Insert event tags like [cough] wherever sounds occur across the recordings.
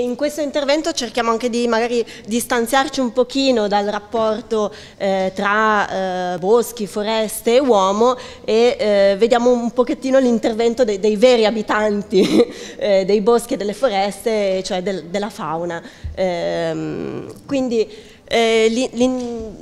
In questo intervento cerchiamo anche di magari distanziarci un pochino dal rapporto eh, tra eh, boschi, foreste e uomo e eh, vediamo un pochettino l'intervento de dei veri abitanti [laughs] eh, dei boschi e delle foreste, cioè del della fauna. Ehm, quindi eh, li, li,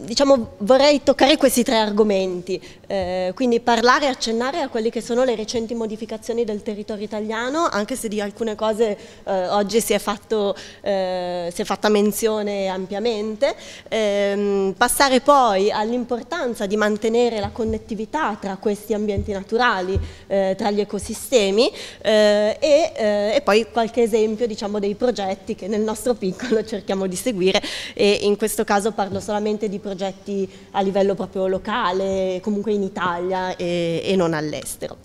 diciamo, vorrei toccare questi tre argomenti, eh, quindi parlare e accennare a quelle che sono le recenti modificazioni del territorio italiano, anche se di alcune cose eh, oggi si è, fatto, eh, si è, fatta menzione ampiamente, ehm, passare poi all'importanza di mantenere la connettività tra questi ambienti naturali, eh, tra gli ecosistemi eh, e, e, poi qualche esempio diciamo, dei progetti che nel nostro piccolo cerchiamo di seguire e in questo questo caso parlo solamente di progetti a livello proprio locale, comunque in Italia e, e non all'estero.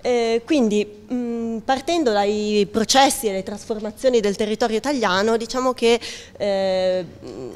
Eh, quindi mh, mm, partendo dai processi e le trasformazioni del territorio italiano diciamo che eh,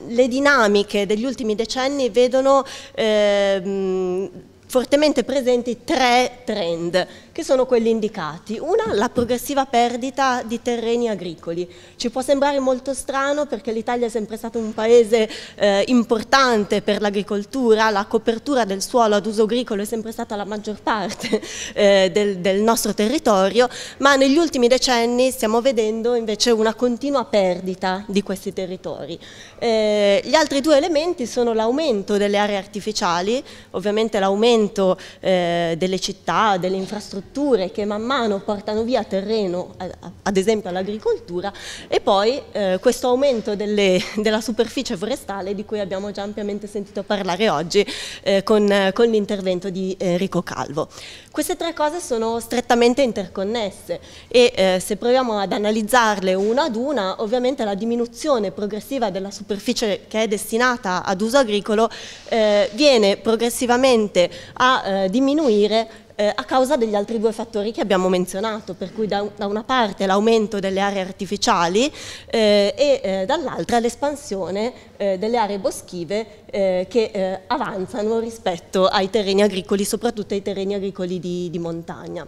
le dinamiche degli ultimi decenni vedono eh, mh, fortemente presenti tre trend che sono quelli indicati. Una, la progressiva perdita di terreni agricoli. Ci può sembrare molto strano perché l'Italia è sempre stato un paese eh, importante per l'agricoltura, la copertura del suolo ad uso agricolo è sempre stata la maggior parte eh, del, del nostro territorio, ma negli ultimi decenni stiamo vedendo invece una continua perdita di questi territori. Eh, gli altri due elementi sono l'aumento delle aree artificiali, ovviamente l'aumento sfruttamento eh, delle città, delle infrastrutture che man mano portano via terreno, ad esempio all'agricoltura, e poi eh, questo aumento delle, [laughs] della superficie forestale di cui abbiamo già ampiamente sentito parlare oggi eh, con, con l'intervento di Enrico Calvo. Queste tre cose sono strettamente interconnesse e eh, se proviamo ad analizzarle una ad una, ovviamente la diminuzione progressiva della superficie che è destinata ad uso agricolo eh, viene progressivamente a eh, diminuire eh, a causa degli altri due fattori che abbiamo menzionato, per cui da, da una parte l'aumento delle aree artificiali eh, e eh, dall'altra l'espansione eh, delle aree boschive eh, che avanzano rispetto ai terreni agricoli, soprattutto ai terreni agricoli di, di montagna.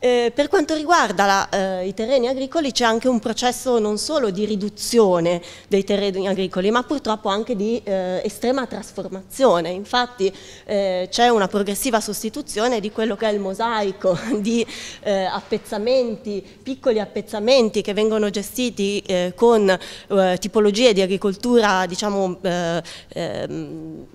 Eh, per quanto riguarda la, eh, i terreni agricoli c'è anche un processo non solo di riduzione dei terreni agricoli ma purtroppo anche di eh, estrema trasformazione, infatti eh, c'è una progressiva sostituzione di quello che è il mosaico [laughs] di eh, appezzamenti, piccoli appezzamenti che vengono gestiti eh, con tipologie di agricoltura diciamo ehm,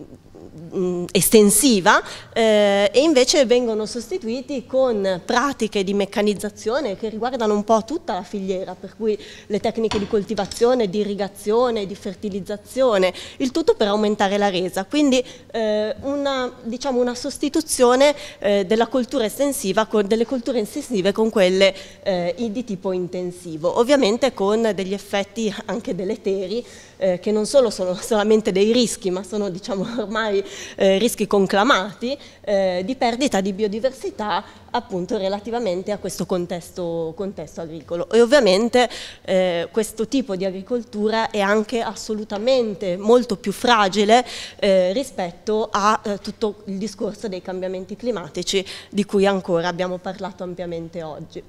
Mm, estensiva eh, e invece vengono sostituiti con pratiche di meccanizzazione che riguardano un po' tutta la filiera, per cui le tecniche di coltivazione, di irrigazione, di fertilizzazione, il tutto per aumentare la resa, quindi eh, una, diciamo una, sostituzione eh, della coltura estensiva con delle colture estensive con quelle eh, di tipo intensivo, ovviamente con degli effetti anche deleteri eh, che non solo sono [laughs] solamente dei rischi, ma sono diciamo, [laughs] ormai eh, rischi conclamati eh, di perdita di biodiversità appunto relativamente a questo contesto, contesto agricolo. E ovviamente eh, questo tipo di agricoltura è anche assolutamente molto più fragile eh, rispetto a eh, tutto il discorso dei cambiamenti climatici di cui ancora abbiamo parlato ampiamente oggi.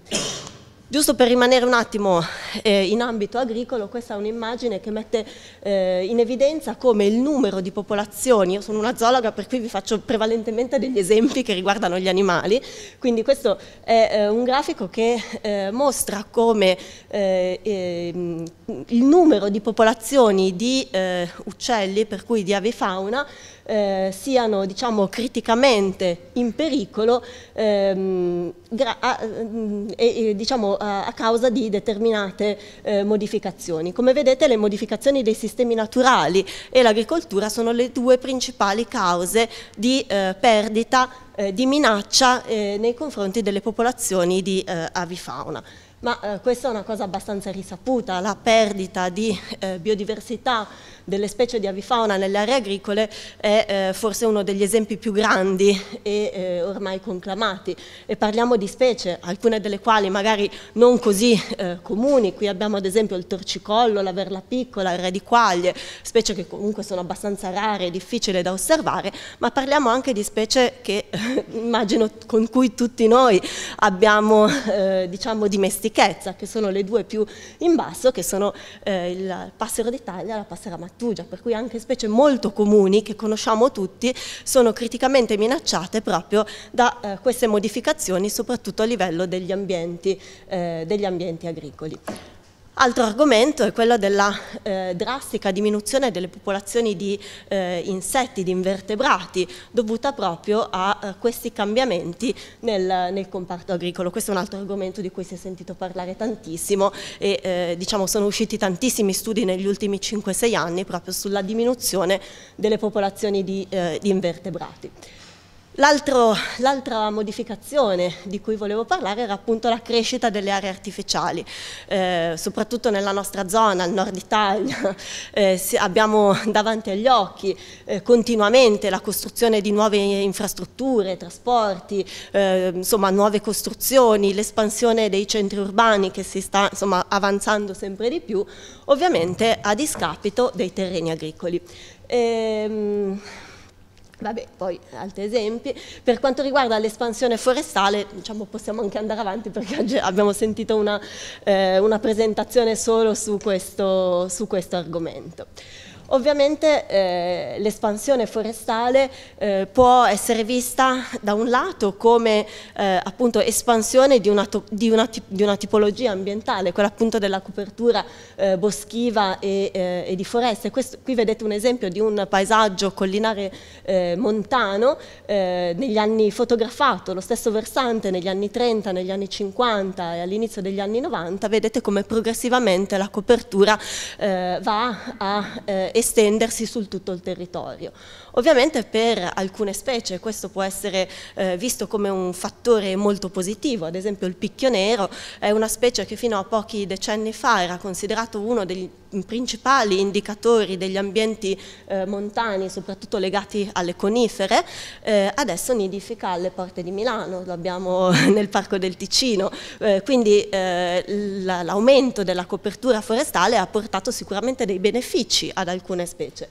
Giusto per rimanere un attimo eh, in ambito agricolo, questa è un'immagine che mette eh, in evidenza come il numero di popolazioni, io sono una zoologa per cui vi faccio prevalentemente degli esempi che riguardano gli animali, quindi questo è eh, un grafico che eh, mostra come eh, ehm, il numero di popolazioni di eh, uccelli, per cui di avifauna, fauna, eh, siano diciamo, criticamente in pericolo ehm, a, eh, diciamo, a, a, causa di determinate eh, modificazioni. Come vedete le modificazioni dei sistemi naturali e l'agricoltura sono le due principali cause di eh, perdita eh, di minaccia eh, nei confronti delle popolazioni di eh, avifauna. Ma eh, questa è una cosa abbastanza risaputa, la perdita di eh, biodiversità delle specie di avifauna nelle aree agricole è forse uno degli esempi più grandi e ormai conclamati. E parliamo di specie, alcune delle quali magari non così comuni, qui abbiamo ad esempio il torcicollo, la verla piccola, il re quaglie, specie che comunque sono abbastanza rare e difficili da osservare, ma parliamo anche di specie che [laughs] immagino con cui tutti noi abbiamo eh, diciamo dimestichezza, che sono le due più in basso, che sono eh, il passero d'Italia e la passera mattugia, per cui anche specie molto comuni che conosciamo tutti sono criticamente minacciate proprio da eh, queste modificazioni, soprattutto a livello degli ambienti, eh, degli ambienti agricoli. Altro argomento è quello della eh, drastica diminuzione delle popolazioni di eh, insetti, di invertebrati, dovuta proprio a eh, questi cambiamenti nel, nel, comparto agricolo. Questo è un altro argomento di cui si è sentito parlare tantissimo e eh, diciamo, sono usciti tantissimi studi negli ultimi 5-6 anni proprio sulla diminuzione delle popolazioni di, eh, di invertebrati l'altra modificazione di cui volevo parlare era appunto la crescita delle aree artificiali, eh, soprattutto nella nostra zona, al nord Italia, [laughs] eh, abbiamo davanti agli occhi eh, continuamente la costruzione di nuove infrastrutture, trasporti, eh, insomma nuove costruzioni, l'espansione dei centri urbani che si sta insomma, avanzando sempre di più, ovviamente a discapito dei terreni agricoli. Ehm, Vabbè, poi altri esempi. Per quanto riguarda l'espansione forestale, diciamo, possiamo anche andare avanti perché oggi abbiamo sentito una, eh, una presentazione solo su questo, su questo argomento. Ovviamente eh, l'espansione forestale eh, può essere vista da un lato come eh, appunto espansione di una, di, una di una, tipologia ambientale, quella appunto della copertura eh, boschiva e, eh, e, di foreste. Questo, qui vedete un esempio di un paesaggio collinare eh, montano negli anni fotografato, lo stesso versante negli anni 30, negli anni 50 e all'inizio degli anni 90, vedete come progressivamente la copertura va a estendersi su tutto il territorio. Ovviamente per alcune specie questo può essere eh, visto come un fattore molto positivo, ad esempio il picchio nero è una specie che fino a pochi decenni fa era considerato uno degli principali indicatori degli ambienti eh, montani, soprattutto legati alle conifere, eh, adesso nidifica alle porte di Milano, lo abbiamo [laughs] nel Parco del Ticino, eh, quindi eh, l'aumento della copertura forestale ha portato sicuramente dei benefici ad alcune specie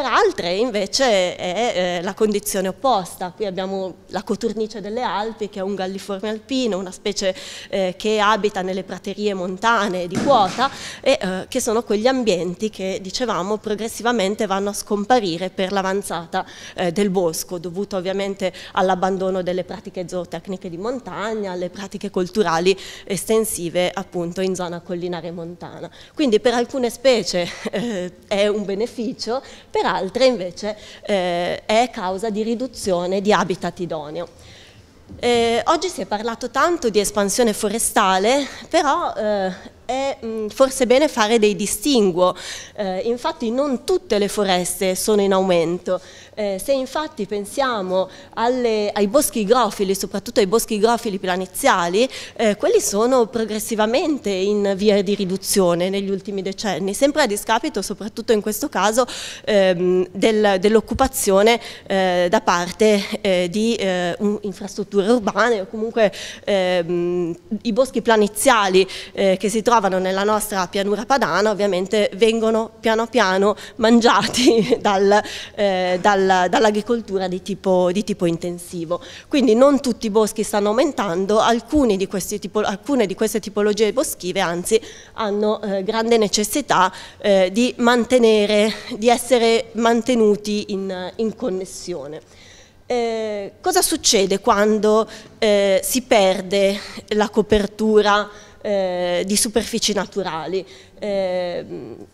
per altre invece è eh, la condizione opposta. Qui abbiamo la coturnice delle Alpi che è un galliforme alpino, una specie eh, che abita nelle praterie montane di quota e eh, che sono quegli ambienti che dicevamo progressivamente vanno a scomparire per l'avanzata eh, del bosco, dovuto ovviamente all'abbandono delle pratiche zootecniche di montagna, alle pratiche culturali estensive appunto in zona collinare montana. Quindi per alcune specie eh, è un beneficio, per altre invece eh, è causa di riduzione di habitat idoneo. Eh, oggi si è parlato tanto di espansione forestale, però eh, è mh, mm, forse bene fare dei distinguo, eh, infatti non tutte le foreste sono in aumento, eh, se infatti pensiamo alle, ai boschi grofili, soprattutto ai boschi grofili planiziali, eh, quelli sono progressivamente in via di riduzione negli ultimi decenni, sempre a discapito soprattutto in questo caso ehm, del, dell'occupazione eh, da parte eh, di eh, infrastrutture urbane o comunque ehm, i boschi planiziali che si trovano trovano nella nostra pianura padana ovviamente vengono piano piano mangiati [laughs] dal, eh, dal, dall'agricoltura di, di tipo, intensivo. Quindi non tutti i boschi stanno aumentando, alcune di, tipo, alcune di queste tipologie boschive anzi hanno eh, grande necessità eh, di mantenere, di essere mantenuti in, in connessione. Eh, cosa succede quando eh, si perde la copertura eh, di superfici naturali. Eh,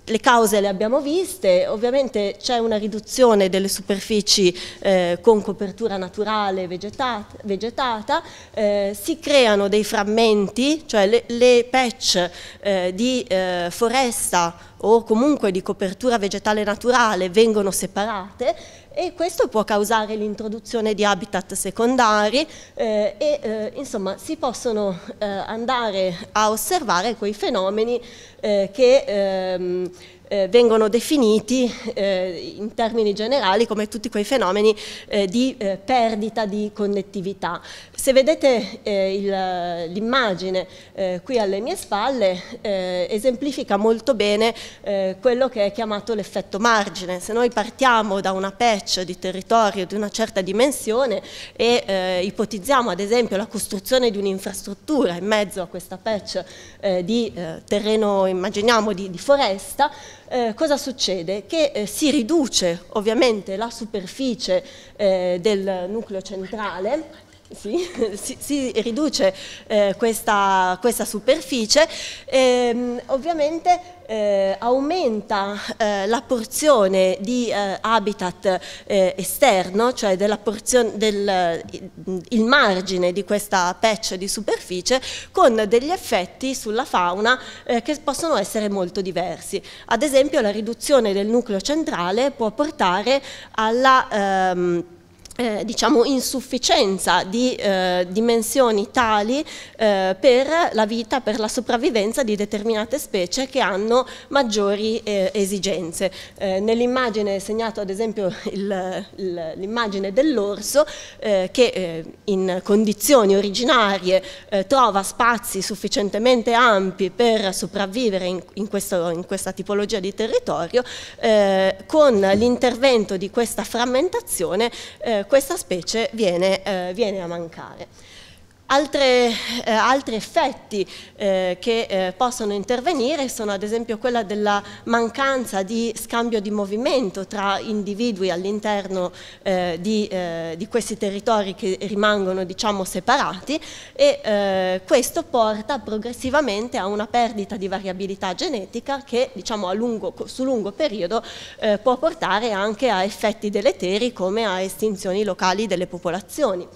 le cause le abbiamo viste, ovviamente c'è una riduzione delle superfici eh, con copertura naturale vegetata, vegetata eh, si creano dei frammenti, cioè le, le patch eh, di foresta o comunque di copertura vegetale naturale vengono separate e questo può causare l'introduzione di habitat secondari eh, e eh, insomma si possono eh, andare a osservare quei fenomeni eh, che ehm, eh, vengono definiti eh, in termini generali come tutti quei fenomeni eh, di eh, perdita di connettività. Se vedete eh, l'immagine eh, qui alle mie spalle esemplifica molto bene quello che è chiamato l'effetto margine. Se noi partiamo da una patch di territorio di una certa dimensione e ipotizziamo ad esempio la costruzione di un'infrastruttura in mezzo a questa patch di terreno, immaginiamo, di, di foresta, eh, cosa succede? Che eh, si riduce ovviamente la superficie eh, del nucleo centrale, sì, [laughs] si, si, riduce eh, questa, questa superficie, ehm, ovviamente eh, aumenta eh, la porzione di eh, habitat eh, esterno, cioè del, il margine di questa patch di superficie, con degli effetti sulla fauna eh, che possono essere molto diversi. Ad esempio la riduzione del nucleo centrale può portare alla... Ehm, eh, diciamo insufficienza di eh, dimensioni tali eh, per la vita, per la sopravvivenza di determinate specie che hanno maggiori eh, esigenze. Eh, nell'immagine è segnato ad esempio l'immagine dell'orso eh, che in condizioni originarie trova spazi sufficientemente ampi per sopravvivere in, in, questo, in questa tipologia di territorio, con l'intervento di questa frammentazione questa specie viene, eh, viene a mancare. Altre, eh, altri effetti eh, che eh, possono intervenire sono ad esempio quella della mancanza di scambio di movimento tra individui all'interno eh, di, eh, di, questi territori che rimangono diciamo, separati e eh, questo porta progressivamente a una perdita di variabilità genetica che diciamo, lungo, su lungo periodo può portare anche a effetti deleteri come a estinzioni locali delle popolazioni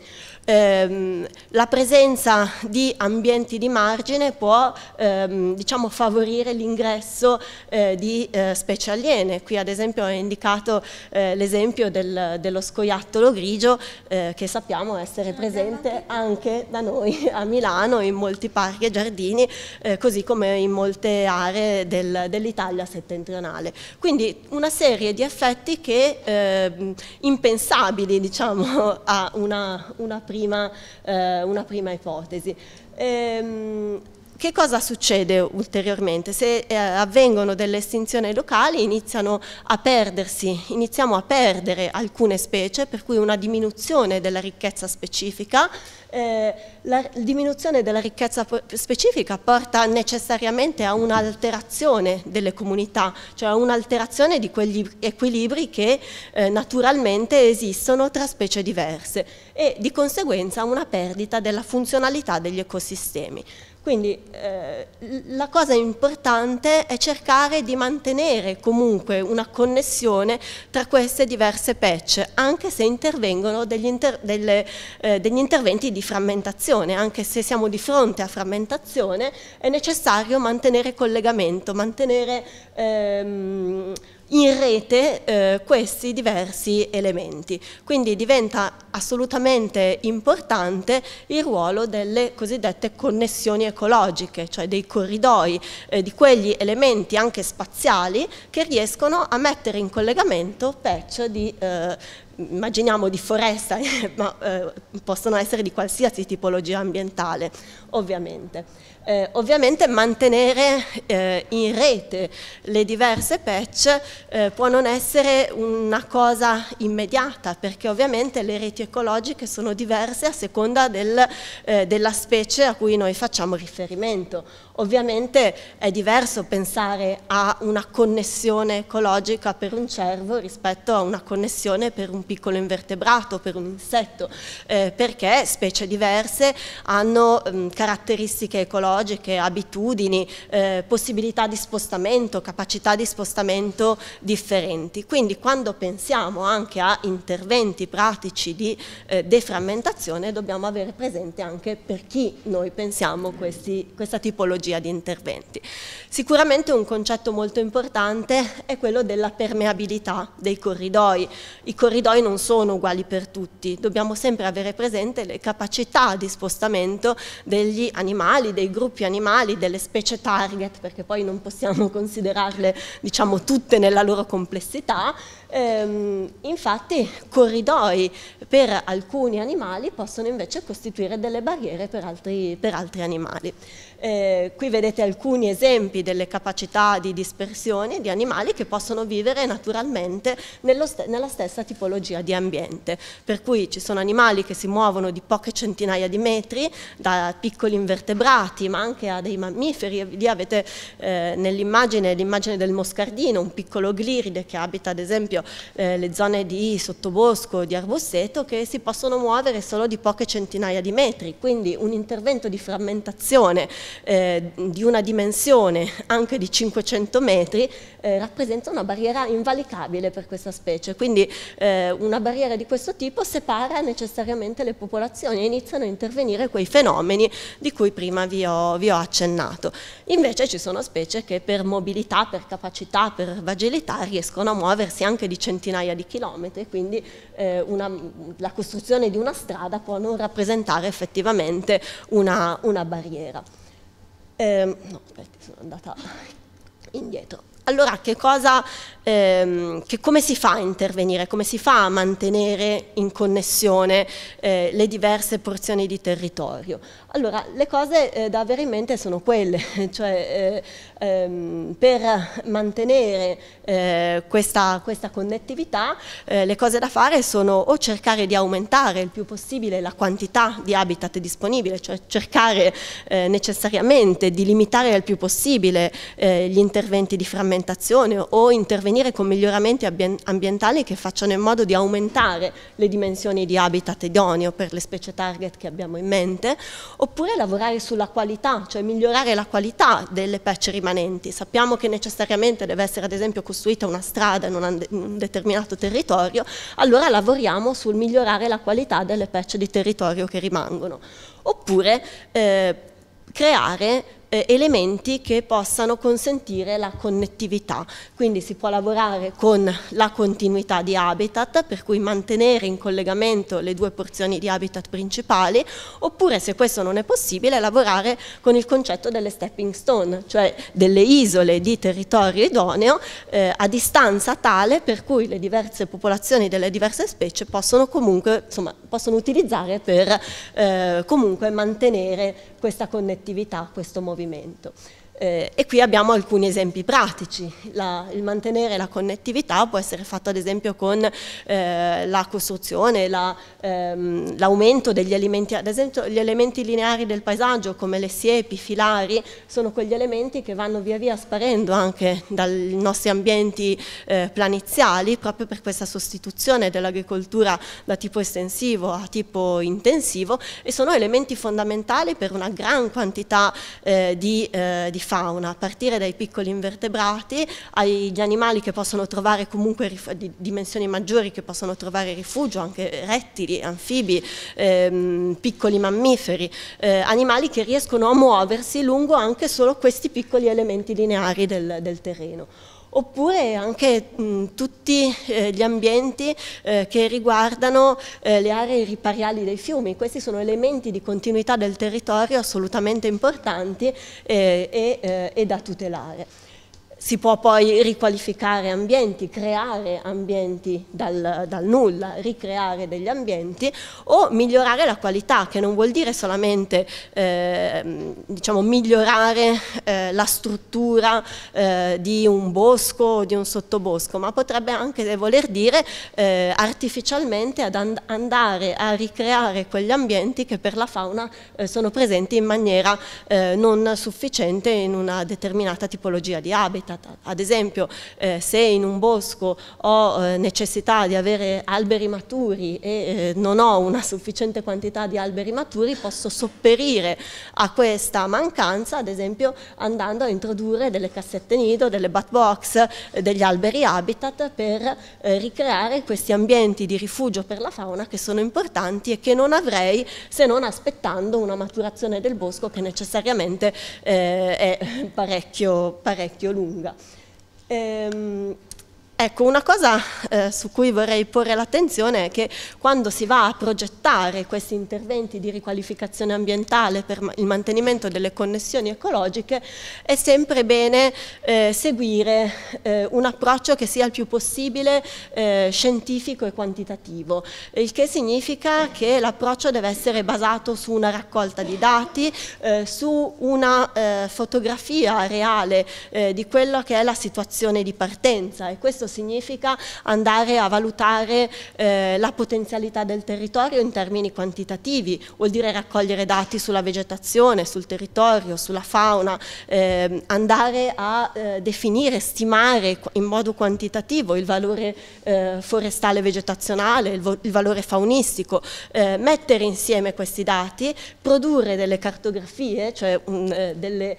ehm, la presenza di ambienti di margine può ehm, diciamo, favorire l'ingresso eh, di eh, specie aliene. Qui ad esempio è indicato eh, l'esempio del, dello scoiattolo grigio eh, che sappiamo essere presente anche da noi a Milano in molti parchi e giardini, eh, così come in molte aree del, dell'Italia settentrionale. Quindi una serie di effetti che ehm, impensabili diciamo, [laughs] a una, una prima prima, eh, una prima ipotesi. Ehm, che cosa succede ulteriormente? Se eh, avvengono delle estinzioni locali iniziano a perdersi, iniziamo a perdere alcune specie, per cui una diminuzione della ricchezza specifica. Eh, la diminuzione della ricchezza specifica porta necessariamente a un'alterazione delle comunità, cioè a un'alterazione di quegli equilibri che eh, naturalmente esistono tra specie diverse e di conseguenza una perdita della funzionalità degli ecosistemi. Quindi eh, la cosa importante è cercare di mantenere comunque una connessione tra queste diverse patch, anche se intervengono degli, inter delle, eh, degli interventi di frammentazione, anche se siamo di fronte a frammentazione è necessario mantenere collegamento, mantenere... Ehm, in rete eh, questi diversi elementi. Quindi diventa assolutamente importante il ruolo delle cosiddette connessioni ecologiche, cioè dei corridoi, eh, di quegli elementi anche spaziali che riescono a mettere in collegamento patch di eh, immaginiamo di foresta, [laughs] ma eh, possono essere di qualsiasi tipologia ambientale, ovviamente. Eh, ovviamente mantenere eh, in rete le diverse patch eh, può non essere una cosa immediata, perché ovviamente le reti ecologiche sono diverse a seconda del, eh, della specie a cui noi facciamo riferimento. Ovviamente è diverso pensare a una connessione ecologica per un cervo rispetto a una connessione per un piccolo invertebrato, per un insetto, eh, perché specie diverse hanno mh, mm, caratteristiche ecologiche, abitudini, eh, possibilità di spostamento, capacità di spostamento differenti. Quindi quando pensiamo anche a interventi pratici di eh, deframmentazione dobbiamo avere presente anche per chi noi pensiamo questi, questa tipologia di interventi. Sicuramente un concetto molto importante è quello della permeabilità dei corridoi. I corridoi poi non sono uguali per tutti, dobbiamo sempre avere presente le capacità di spostamento degli animali, dei gruppi animali, delle specie target, perché poi non possiamo [laughs] considerarle diciamo, tutte nella loro complessità, ehm, infatti corridoi per alcuni animali possono invece costituire delle barriere per altri, per altri animali. Eh, qui vedete alcuni esempi delle capacità di dispersione di animali che possono vivere naturalmente st nella stessa tipologia di ambiente, per cui ci sono animali che si muovono di poche centinaia di metri, da piccoli invertebrati ma anche a dei mammiferi, lì avete eh, nell'immagine l'immagine del moscardino, un piccolo gliride che abita ad esempio eh, le zone di sottobosco, di arbosseto, che si possono muovere solo di poche centinaia di metri, quindi un intervento di frammentazione eh, di una dimensione anche di 500 metri eh, rappresenta una barriera invalicabile per questa specie, quindi eh, una barriera di questo tipo separa necessariamente le popolazioni e iniziano a intervenire quei fenomeni di cui prima vi ho, vi ho accennato. Invece ci sono specie che per mobilità, per capacità, per vagilità riescono a muoversi anche di centinaia di chilometri, quindi eh, una, la costruzione di una strada può non rappresentare effettivamente una, una barriera. Ehm, no, aspetta, sono andata indietro. Allora che cosa, ehm, che come si fa a intervenire, come si fa a mantenere in connessione eh, le diverse porzioni di territorio? Allora le cose eh, da avere in mente sono quelle, [laughs] cioè eh, ehm, per mantenere eh, questa, questa, connettività eh, le cose da fare sono o cercare di aumentare il più possibile la quantità di habitat disponibile, cioè cercare eh, necessariamente di limitare il più possibile gli interventi di frammentazione dell'alimentazione o intervenire con miglioramenti ambientali che facciano in modo di aumentare le dimensioni di habitat idoneo per le specie target che abbiamo in mente, oppure lavorare sulla qualità, cioè migliorare la qualità delle patch rimanenti. Sappiamo che necessariamente deve essere ad esempio costruita una strada in un determinato territorio, allora lavoriamo sul migliorare la qualità delle patch di territorio che rimangono. Oppure eh, creare eh, elementi che possano consentire la connettività. Quindi si può lavorare con la continuità di habitat, per cui mantenere in collegamento le due porzioni di habitat principali, oppure se questo non è possibile lavorare con il concetto delle stepping stone, cioè delle isole di territorio idoneo eh, a distanza tale per cui le diverse popolazioni delle diverse specie possono comunque, insomma, possono utilizzare per eh, comunque mantenere questa connettività, questo movimento. Eh, e qui abbiamo alcuni esempi pratici. La, il mantenere la connettività può essere fatto ad esempio con eh, la costruzione, l'aumento la, ehm, degli elementi, ad esempio gli elementi lineari del paesaggio come le siepi, i filari, sono quegli elementi che vanno via via sparendo anche dai nostri ambienti eh, planiziali proprio per questa sostituzione dell'agricoltura da tipo estensivo a tipo intensivo e sono elementi fondamentali per una gran quantità eh, di, eh, di fauna, a partire dai piccoli invertebrati agli animali che possono trovare comunque di dimensioni maggiori, che possono trovare rifugio, anche rettili, anfibi, ehm, piccoli mammiferi, eh, animali che riescono a muoversi lungo anche solo questi piccoli elementi lineari del, del terreno oppure anche mh, tutti eh, gli ambienti eh, che riguardano eh, le aree ripariali dei fiumi. Questi sono elementi di continuità del territorio assolutamente importanti eh, eh, e da tutelare si può poi riqualificare ambienti, creare ambienti dal, dal, nulla, ricreare degli ambienti o migliorare la qualità, che non vuol dire solamente eh, diciamo, migliorare eh, la struttura eh, di un bosco o di un sottobosco, ma potrebbe anche voler dire eh, artificialmente ad and andare a ricreare quegli ambienti che per la fauna eh, sono presenti in maniera eh, non sufficiente in una determinata tipologia di habitat limitata. Ad esempio eh, se in un bosco ho eh, necessità di avere alberi maturi e eh, non ho una sufficiente quantità di alberi maturi posso sopperire a questa mancanza ad esempio andando a introdurre delle cassette nido, delle bat box, eh, degli alberi habitat per eh, ricreare questi ambienti di rifugio per la fauna che sono importanti e che non avrei se non aspettando una maturazione del bosco che necessariamente eh, è parecchio, parecchio lunga cultura. Ehm, Ecco, una cosa eh, su cui vorrei porre l'attenzione è che quando si va a progettare questi interventi di riqualificazione ambientale per il mantenimento delle connessioni ecologiche è sempre bene eh, seguire eh, un approccio che sia il più possibile eh, scientifico e quantitativo, il che significa che l'approccio deve essere basato su una raccolta di dati, eh, su una eh, fotografia reale di quella che è la situazione di partenza e questo significa andare a valutare eh, la potenzialità del territorio in termini quantitativi, vuol dire raccogliere dati sulla vegetazione, sul territorio, sulla fauna, eh, andare a eh, definire, stimare in modo quantitativo il valore eh, forestale vegetazionale, il, il valore faunistico, eh, mettere insieme questi dati, produrre delle cartografie, cioè un, eh, delle,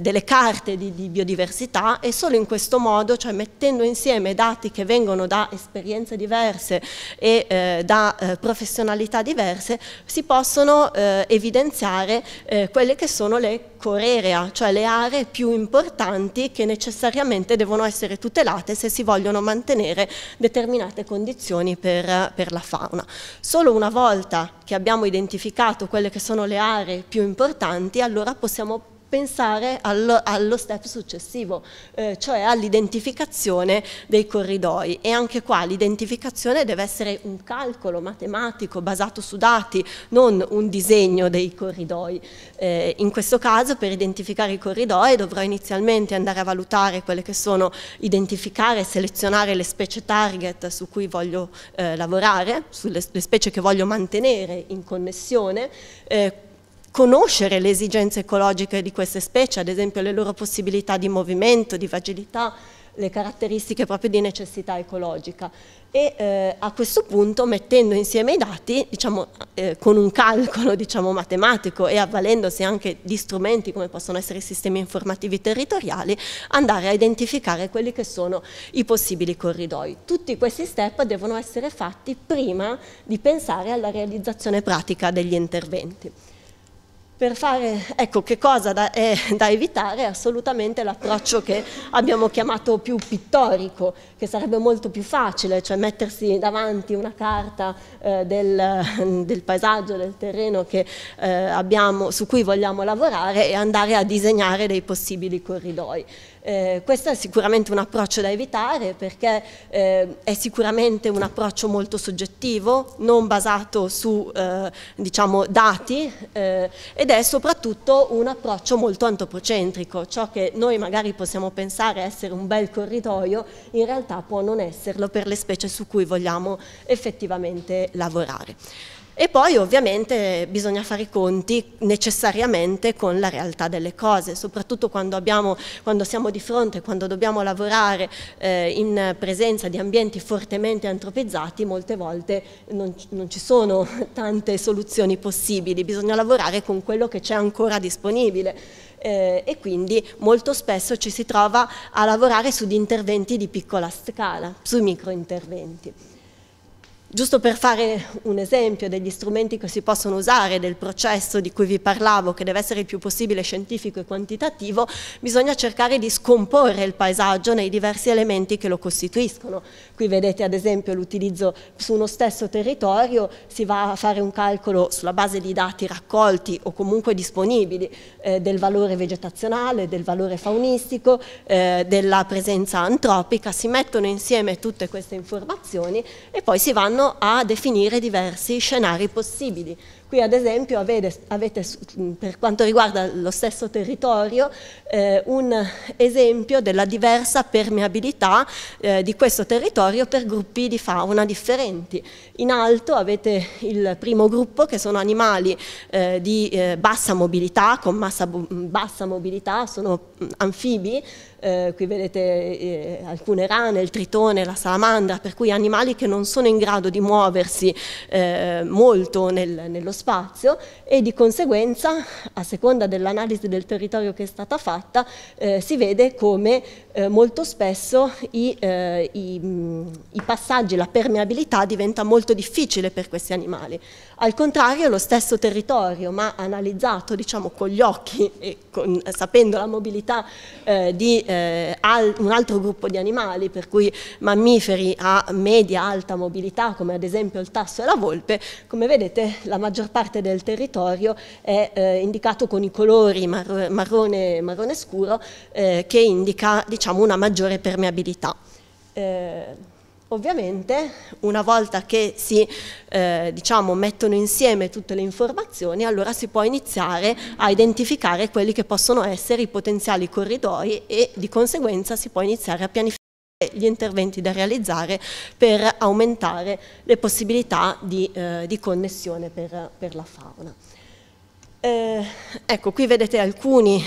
delle, carte di, di biodiversità e solo in questo modo, cioè mettendo insieme insieme dati che vengono da esperienze diverse e eh, da eh, professionalità diverse, si possono eh, evidenziare eh, quelle che sono le corerea, cioè le aree più importanti che necessariamente devono essere tutelate se si vogliono mantenere determinate condizioni per, per la fauna. Solo una volta che abbiamo identificato quelle che sono le aree più importanti, allora possiamo pensare allo, allo step successivo, eh, cioè all'identificazione dei corridoi e anche qua l'identificazione deve essere un calcolo matematico basato su dati, non un disegno dei corridoi. Eh, in questo caso per identificare i corridoi dovrò inizialmente andare a valutare quelle che sono identificare e selezionare le specie target su cui voglio eh, lavorare, sulle specie che voglio mantenere in connessione, eh, conoscere le esigenze ecologiche di queste specie, ad esempio le loro possibilità di movimento, di vagilità, le caratteristiche proprio di necessità ecologica e eh, a questo punto mettendo insieme i dati diciamo, eh, con un calcolo diciamo, matematico e avvalendosi anche di strumenti come possono essere i sistemi informativi territoriali andare a identificare quelli che sono i possibili corridoi. Tutti questi step devono essere fatti prima di pensare alla realizzazione pratica degli interventi per fare, ecco che cosa da, è eh, da evitare è assolutamente l'approccio che abbiamo chiamato più pittorico, che sarebbe molto più facile, cioè mettersi davanti una carta eh, del, del, paesaggio, del terreno che, eh, abbiamo, su cui vogliamo lavorare e andare a disegnare dei possibili corridoi. Eh, questo è sicuramente un approccio da evitare perché eh, è sicuramente un approccio molto soggettivo, non basato su eh, diciamo, dati eh, ed è soprattutto un approccio molto antropocentrico, ciò che noi magari possiamo pensare essere un bel corridoio in realtà può non esserlo per le specie su cui vogliamo effettivamente lavorare. E poi ovviamente bisogna fare i conti necessariamente con la realtà delle cose, soprattutto quando, abbiamo, quando siamo di fronte, quando dobbiamo lavorare eh, in presenza di ambienti fortemente antropizzati, molte volte non, non ci sono [laughs] tante soluzioni possibili, bisogna lavorare con quello che c'è ancora disponibile. Eh, e quindi molto spesso ci si trova a lavorare su di interventi di piccola scala, sui interventi. Giusto per fare un esempio degli strumenti che si possono usare, del processo di cui vi parlavo, che deve essere il più possibile scientifico e quantitativo, bisogna cercare di scomporre il paesaggio nei diversi elementi che lo costituiscono. Qui vedete ad esempio l'utilizzo su uno stesso territorio, si va a fare un calcolo sulla base di dati raccolti o comunque disponibili eh, del valore vegetazionale, del valore faunistico, eh, della presenza antropica, si mettono insieme tutte queste informazioni e poi si vanno vanno a definire diversi scenari possibili. Qui ad esempio avete, avete per quanto riguarda lo stesso territorio eh, un esempio della diversa permeabilità eh, di questo territorio per gruppi di fauna differenti. In alto avete il primo gruppo che sono animali eh, di eh, bassa mobilità, con massa, bassa mobilità, sono anfibi, eh, qui vedete eh, alcune rane, il tritone, la salamandra, per cui animali che non sono in grado di muoversi eh, molto nel, nello spazio e di conseguenza, a seconda dell'analisi del territorio che è stata fatta, eh, si vede come eh, molto spesso i, eh, i, mm, i passaggi, la permeabilità diventa molto difficile per questi animali. Al contrario, lo stesso territorio, ma analizzato diciamo, con gli occhi e con, sapendo la mobilità eh, di eh, al, un altro gruppo di animali, per cui mammiferi a media-alta mobilità, come ad esempio il tasso e la volpe, come vedete la maggior parte del territorio è eh, indicato con i colori marrone, marrone, marrone scuro, eh, che indica diciamo, una maggiore permeabilità. Eh, Ovviamente una volta che si eh, diciamo, mettono insieme tutte le informazioni allora si può iniziare a identificare quelli che possono essere i potenziali corridoi e di conseguenza si può iniziare a pianificare gli interventi da realizzare per aumentare le possibilità di, eh, di connessione per, per, la fauna. Eh, ecco, qui vedete alcuni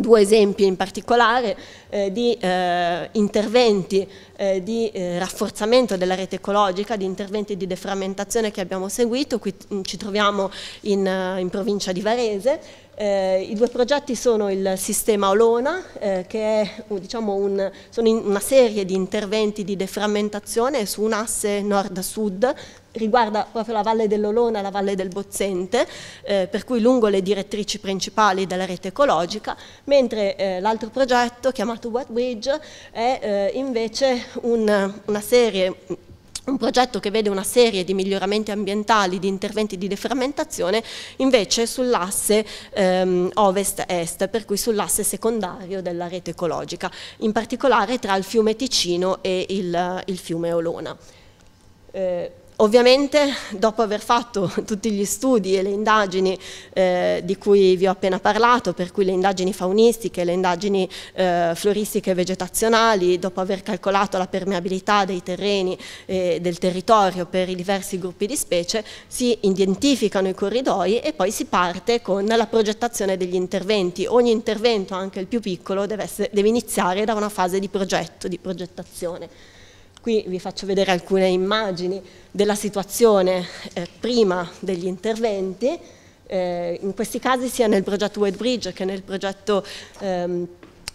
due esempi in particolare eh, di eh, interventi eh, di eh, rafforzamento della rete ecologica, di interventi di deframmentazione che abbiamo seguito, qui mm, ci troviamo in, eh, in provincia di Varese, eh, I due progetti sono il sistema Olona, eh, che è, diciamo un, sono una serie di interventi di deframmentazione su un asse nord-sud, riguarda proprio la valle dell'Olona e la valle del Bozzente, eh, per cui lungo le direttrici principali della rete ecologica, mentre eh, l'altro progetto, chiamato Wet Bridge, è eh, invece un, una serie un progetto che vede una serie di miglioramenti ambientali, di interventi di deframmentazione, invece sull'asse ehm, ovest-est, per cui sull'asse secondario della rete ecologica, in particolare tra il fiume Ticino e il, il fiume Olona. Eh, Ovviamente dopo aver fatto [laughs] tutti gli studi e le indagini eh, di cui vi ho appena parlato, per cui le indagini faunistiche, le indagini eh, floristiche e vegetazionali, dopo aver calcolato la permeabilità dei terreni e eh, del territorio per i diversi gruppi di specie, si identificano i corridoi e poi si parte con la progettazione degli interventi. Ogni intervento, anche il più piccolo, deve, essere, deve iniziare da una fase di progetto, di progettazione. Qui vi faccio vedere alcune immagini della situazione eh, prima degli interventi, eh, in questi casi sia nel progetto White Bridge che nel progetto ehm,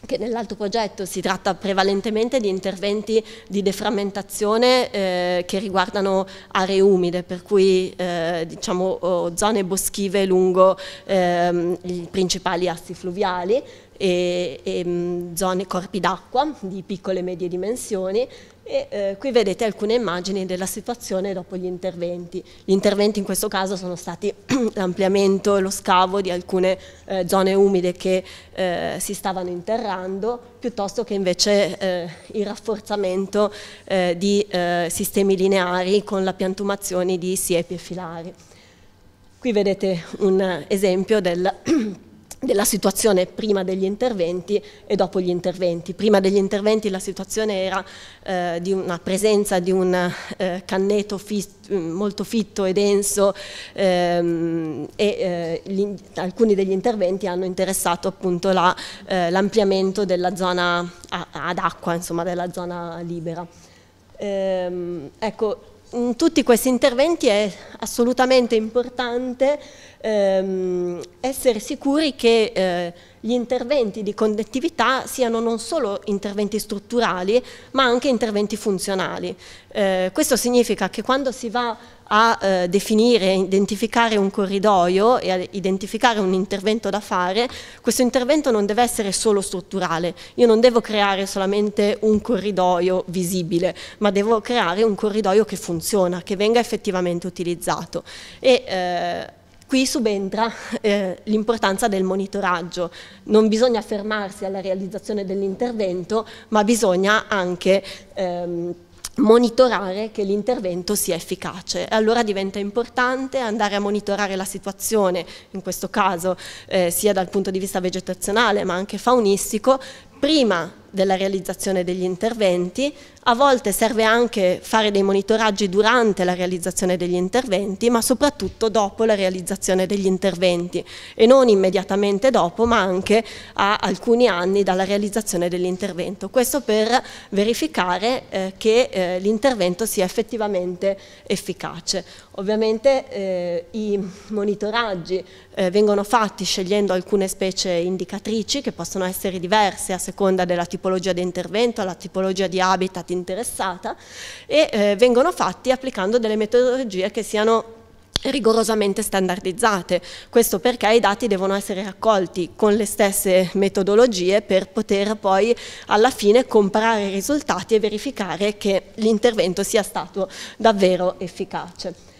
che nell'altro progetto si tratta prevalentemente di interventi di deframmentazione eh, che riguardano aree umide, per cui eh, diciamo, zone boschive lungo ehm, i principali assi fluviali, e, e mm, zone corpi d'acqua di piccole e medie dimensioni e eh, qui vedete alcune immagini della situazione dopo gli interventi. Gli interventi in questo caso sono stati [clears throat] l'ampliamento e lo scavo di alcune eh, zone umide che eh, si stavano interrando, piuttosto che invece eh, il rafforzamento eh, di eh, sistemi lineari con la piantumazione di siepi e filari. Qui vedete un esempio del [clears throat] della situazione prima degli interventi e dopo gli interventi. Prima degli interventi la situazione era eh, di una presenza di un eh, canneto fit, mm, molto fitto e denso ehm, e eh, alcuni degli interventi hanno interessato appunto eh, l'ampliamento la, della zona a, ad acqua, insomma della zona libera. Ehm, ecco, in tutti questi interventi è assolutamente importante ehm, essere sicuri che eh, gli interventi di connettività siano non solo interventi strutturali ma anche interventi funzionali. Eh, questo significa che quando si va a eh, definire, identificare un corridoio e a identificare un intervento da fare, questo intervento non deve essere solo strutturale, io non devo creare solamente un corridoio visibile, ma devo creare un corridoio che funziona, che venga effettivamente utilizzato. E, eh, Qui subentra eh, l'importanza del monitoraggio. Non bisogna fermarsi alla realizzazione dell'intervento, ma bisogna anche ehm, monitorare che l'intervento sia efficace. Allora diventa importante andare a monitorare la situazione, in questo caso eh, sia dal punto di vista vegetazionale ma anche faunistico, prima della realizzazione degli interventi, a volte serve anche fare dei monitoraggi durante la realizzazione degli interventi, ma soprattutto dopo la realizzazione degli interventi e non immediatamente dopo, ma anche a alcuni anni dalla realizzazione dell'intervento. Questo per verificare eh, che eh, l'intervento sia effettivamente efficace. Ovviamente eh, i monitoraggi eh, vengono fatti scegliendo alcune specie indicatrici che possono essere diverse a seconda della tipologia di intervento, la tipologia di habitat, interessata e eh, vengono fatti applicando delle metodologie che siano rigorosamente standardizzate, questo perché i dati devono essere raccolti con le stesse metodologie per poter poi alla fine comparare i risultati e verificare che l'intervento sia stato davvero efficace.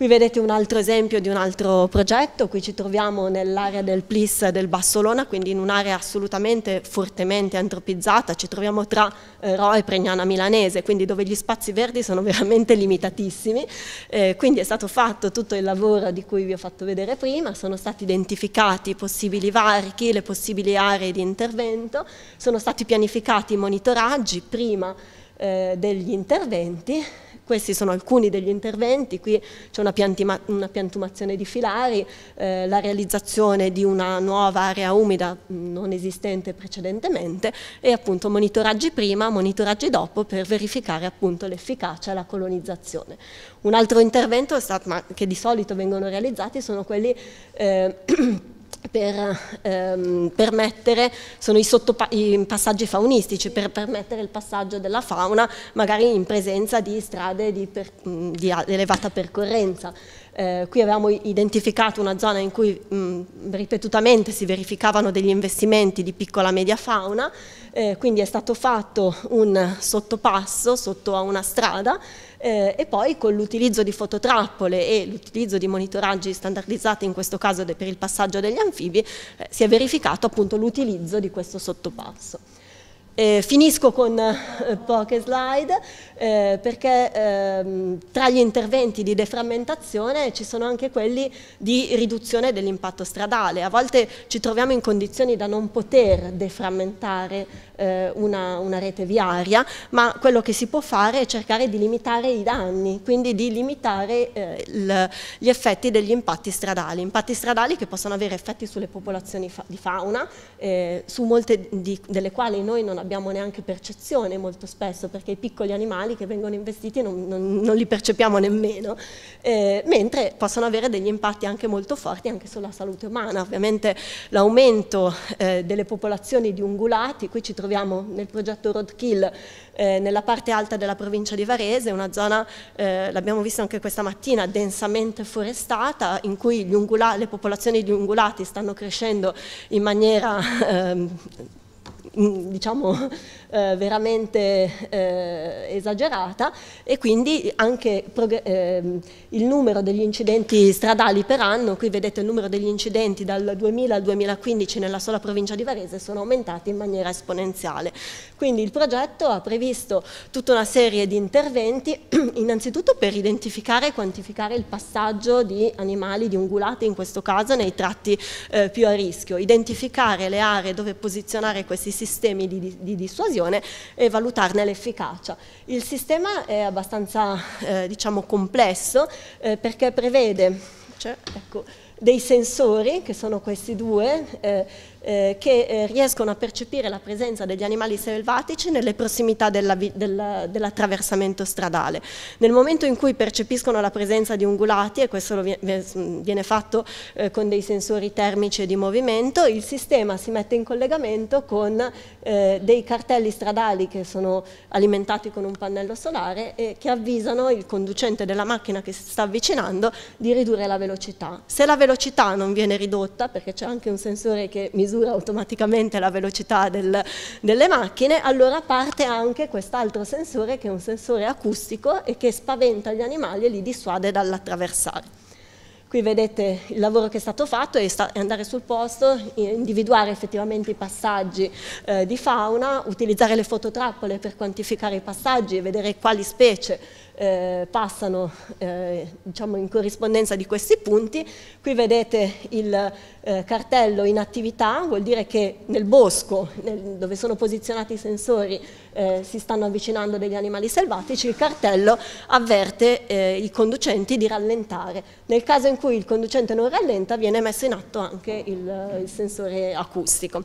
Qui vedete un altro esempio di un altro progetto, qui ci troviamo nell'area del Plis del Bassolona, quindi in un'area assolutamente fortemente antropizzata, ci troviamo tra eh, e Pregnana Milanese, quindi dove gli spazi verdi sono [laughs] veramente limitatissimi, eh, quindi è stato fatto tutto il lavoro di cui vi ho fatto vedere prima, sono stati identificati i possibili varchi, le possibili aree di intervento, sono stati pianificati i monitoraggi prima eh, degli interventi questi sono alcuni degli interventi, qui c'è una, una, piantumazione di filari, eh, la realizzazione di una nuova area umida mm, non esistente precedentemente e appunto monitoraggi prima, monitoraggi dopo per verificare appunto l'efficacia e la colonizzazione. Un altro intervento stato, che di solito vengono realizzati sono quelli... Eh, [clears throat] per ehm, permettere, sono i, i, passaggi faunistici, per permettere il passaggio della fauna magari in presenza di strade di, per di elevata percorrenza. Eh, qui avevamo identificato una zona in cui mh, ripetutamente si verificavano degli investimenti di piccola media fauna, eh, quindi è stato fatto un sottopasso sotto a una strada eh, e poi con l'utilizzo di fototrappole e l'utilizzo di monitoraggi standardizzati, in questo caso per il passaggio degli anfibi, eh, si è verificato appunto l'utilizzo di questo sottopasso. Eh, finisco con eh, poche slide eh, perché ehm, tra gli interventi di deframmentazione ci sono anche quelli di riduzione dell'impatto stradale. A volte ci troviamo in condizioni da non poter deframmentare eh, una, una, rete viaria, ma quello che si può fare è cercare di limitare i danni, quindi di limitare eh, gli effetti degli impatti stradali, impatti stradali che possono avere effetti sulle popolazioni fa di fauna, eh, su molte di, delle quali noi non abbiamo neanche percezione molto spesso, perché i piccoli animali che vengono investiti non, non, non li percepiamo nemmeno, eh, mentre possono avere degli impatti anche molto forti anche sulla salute umana, ovviamente l'aumento eh, delle popolazioni di ungulati, qui ci troviamo troviamo nel progetto Roadkill eh, nella parte alta della provincia di Varese, una zona, eh, l'abbiamo visto anche questa mattina, densamente forestata, in cui le popolazioni di ungulati stanno crescendo in maniera... Eh, Mm, diciamo [laughs] eh, veramente eh, esagerata e quindi anche eh, il numero degli incidenti stradali per anno, qui vedete il numero degli incidenti dal 2000 al 2015 nella sola provincia di Varese sono aumentati in maniera esponenziale. Quindi il progetto ha previsto tutta una serie di interventi [clears throat] innanzitutto per identificare e quantificare il passaggio di animali, di ungulati in questo caso, nei tratti eh, più a rischio, identificare le aree dove posizionare questi questi sistemi di, di, dissuasione e valutarne l'efficacia. Il sistema è abbastanza eh, diciamo, complesso eh, perché prevede... Cioè, ecco, dei sensori, che sono questi due, eh, eh, che eh, riescono a percepire la presenza degli animali selvatici nelle prossimità dell'attraversamento stradale. Nel momento in cui percepiscono la presenza di ungulati, e questo viene fatto eh, con dei sensori termici e di movimento, il sistema si mette in collegamento con eh, dei cartelli stradali che sono alimentati con un pannello solare e che avvisano il conducente della macchina che si sta avvicinando di ridurre la velocità. Se la velocità velocità non viene ridotta perché c'è anche un sensore che misura automaticamente la velocità del, delle macchine, allora parte anche quest'altro sensore che è un sensore acustico e che spaventa gli animali e li dissuade dall'attraversare. Qui vedete il lavoro che è stato fatto, è andare sul posto, individuare effettivamente i passaggi eh, di fauna, utilizzare le fototrappole per quantificare i passaggi e vedere quali specie eh, passano eh, diciamo in corrispondenza di questi punti. Qui vedete il eh, cartello in attività, vuol dire che nel bosco, nel, dove sono posizionati i sensori, eh, si stanno avvicinando degli animali selvatici, il cartello avverte eh, i conducenti di rallentare. Nel caso in cui il conducente non rallenta viene messo in atto anche il, il sensore acustico.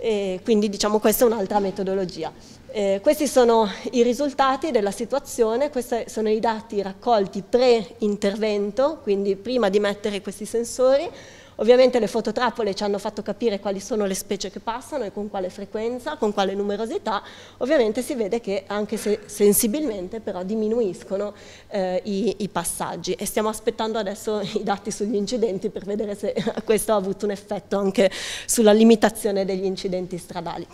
E quindi diciamo questa è un'altra metodologia. Eh, questi sono i risultati della situazione, questi sono i dati raccolti pre-intervento, quindi prima di mettere questi sensori. Ovviamente le fototrappole ci hanno fatto capire quali sono le specie che passano e con quale frequenza, con quale numerosità. Ovviamente si vede che anche se sensibilmente però diminuiscono eh, i, i, passaggi e stiamo aspettando adesso i dati sugli incidenti per vedere se [laughs] questo ha avuto un effetto anche sulla limitazione degli incidenti stradali.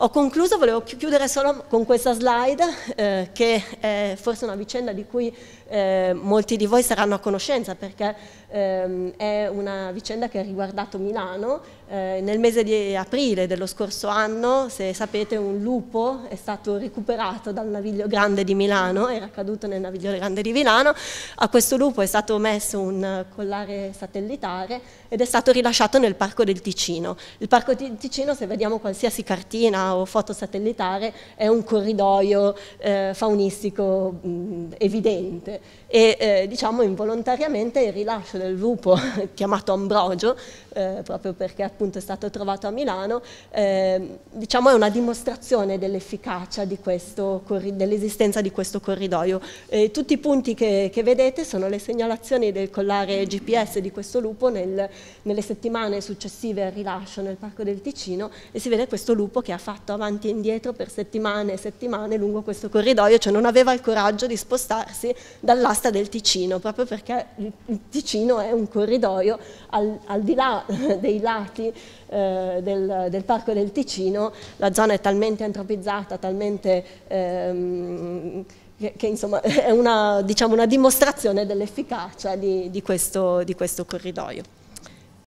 Ho concluso, volevo chiudere solo con questa slide eh, che è forse una vicenda di cui eh, molti di voi saranno a conoscenza perché ehm, è una vicenda che ha riguardato Milano. Eh, nel mese di aprile dello scorso anno, se sapete, un lupo è stato recuperato dal naviglio grande di Milano, era caduto nel naviglio grande di Milano, a questo lupo è stato messo un collare satellitare ed è stato rilasciato nel Parco del Ticino. Il Parco del Ticino, se vediamo qualsiasi cartina o foto satellitare, è un corridoio eh, faunistico mh, evidente e eh, diciamo involontariamente il rilascio del lupo [laughs] chiamato Ambrogio, eh, proprio perché appunto è stato trovato a Milano, eh, diciamo è una dimostrazione dell'efficacia dell'esistenza di questo corridoio. Eh, tutti i punti che, che, vedete sono le segnalazioni del collare GPS di questo lupo nel, nelle settimane successive al rilascio nel Parco del Ticino e si vede questo lupo che ha fatto avanti e indietro per settimane e settimane lungo questo corridoio, cioè non aveva il coraggio di spostarsi dall'asta del Ticino, proprio perché il Ticino è un corridoio al, al di là [laughs] dei lati eh, del, del, Parco del Ticino, la zona è talmente antropizzata, talmente... Ehm, che, che, insomma [laughs] è una, diciamo, una dimostrazione dell'efficacia di, di, questo, di questo corridoio.